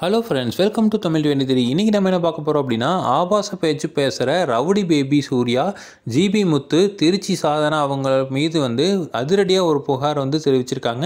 hello friends welcome to Tamil வேண்டியதிரி இன்றைக்கி நம்ம என்ன பார்க்க போகிறோம் அப்படின்னா ஆபாச பேச்சு பேசுகிற rowdy baby Surya GP Muthu Trichy Sadhana அவங்க மீது வந்து அதிரடியாக ஒரு புகார் வந்து தெரிவிச்சிருக்காங்க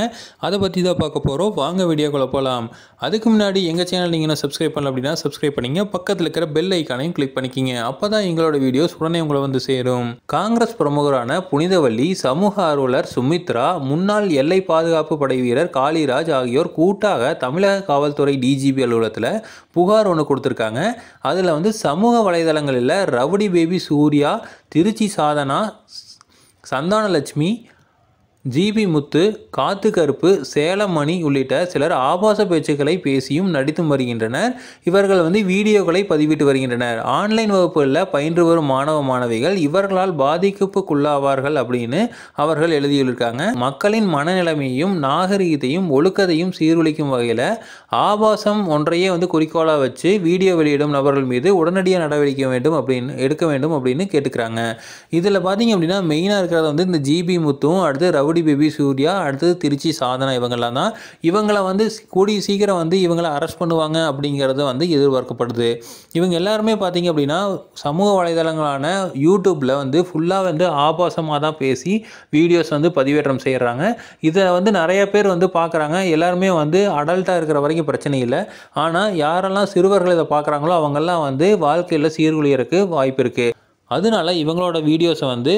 அதை பற்றி தான் பார்க்க போகிறோம் வாங்க வீடியோக்குள்ளே போகலாம் அதுக்கு முன்னாடி எங்கள் சேனல் நீங்கள் என்ன சப்ஸ்கிரைப் பண்ணல அப்படின்னா சப்ஸ்கிரைப் பண்ணிங்க பக்கத்தில் இருக்கிற பெல் ஐக்கானையும் கிளிக் பண்ணிக்கிங்க அப்போ தான் எங்களோட வீடியோஸ் உடனே உங்களை வந்து சேரும் காங்கிரஸ் பிரமுகரான புனிதவள்ளி சமூக ஆர்வலர் சுமித்ரா முன்னாள் எல்லை பாதுகாப்பு படை வீரர் காளிராஜ் ஆகியோர் கூட்டாக தமிழக காவல்துறை டிஜிபி டிஎஸ்பி அலுவலகத்தில் புகார் ஒன்று கொடுத்துருக்காங்க அதில் வந்து சமூக வலைதளங்களில் rowdy baby Surya Trichy Sadhana Santhanalakshmi GP Muthu காத்து கருப்பு சேலம் மணி உள்ளிட்ட சிலர் ஆபாச பேச்சுக்களை பேசியும் நடித்தும் வருகின்றனர் இவர்கள் வந்து வீடியோக்களை பதிவிட்டு வருகின்றனர் ஆன்லைன் வகுப்புகளில் பயின்று வரும் மாணவ மாணவிகள் இவர்களால் பாதிப்புக்குள்ளாவார்கள் அப்படின்னு அவர்கள் எழுதியுள்ளிருக்காங்க மக்களின் மனநிலைமையும் நாகரீகத்தையும் ஒழுக்கத்தையும் சீர்குலைக்கும் வகையில் ஆபாசம் ஒன்றையே வந்து குறிக்கோளாக வச்சு வீடியோ வெளியிடும் நபர்கள் மீது உடனடியாக நடவடிக்கை வேண்டும் அப்படின்னு எடுக்க வேண்டும் அப்படின்னு கேட்டுக்கிறாங்க இதில் பார்த்தீங்க அப்படின்னா மெயினாக இருக்கிறத வந்து இந்த ஜிபி முத்தும் அடுத்து ரவு ரவுடி பேபி சூர்யா அடுத்தது திருச்சி சாதனா இவங்கெல்லாம் தான் இவங்களை வந்து கூடிய சீக்கிரம் வந்து இவங்களை அரெஸ்ட் பண்ணுவாங்க அப்படிங்கிறது வந்து எதிர்பார்க்கப்படுது இவங்க எல்லாருமே பார்த்திங்க அப்படின்னா சமூக வலைதளங்களான யூடியூப்பில் வந்து ஃபுல்லாக வந்து ஆபாசமாக தான் பேசி வீடியோஸ் வந்து பதிவேற்றம் செய்கிறாங்க இதை வந்து நிறைய பேர் வந்து பார்க்குறாங்க எல்லாருமே வந்து அடல்ட்டாக இருக்கிற வரைக்கும் பிரச்சனை இல்லை ஆனால் யாரெல்லாம் சிறுவர்கள் இதை பார்க்குறாங்களோ அவங்கெல்லாம் வந்து வாழ்க்கையில் சீர்குலையறக்கு வாய்ப்பு இருக்குது அதனால இவங்களோட வீடியோஸை வந்து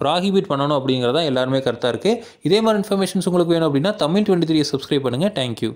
ப்ராஹிபிட் பண்ணணும் அப்படிங்கிறதான் எல்லாருமே கரெக்டாக இருக்குது இதே மாதிரி இன்ஃபர்மேஷன்ஸ் உங்களுக்கு வேணும் அப்படின்னா தமிழ் டுவெண்ட்டி த்ரீ சப்ஸ்கிரைப் பண்ணுங்கள் தேங்க்யூ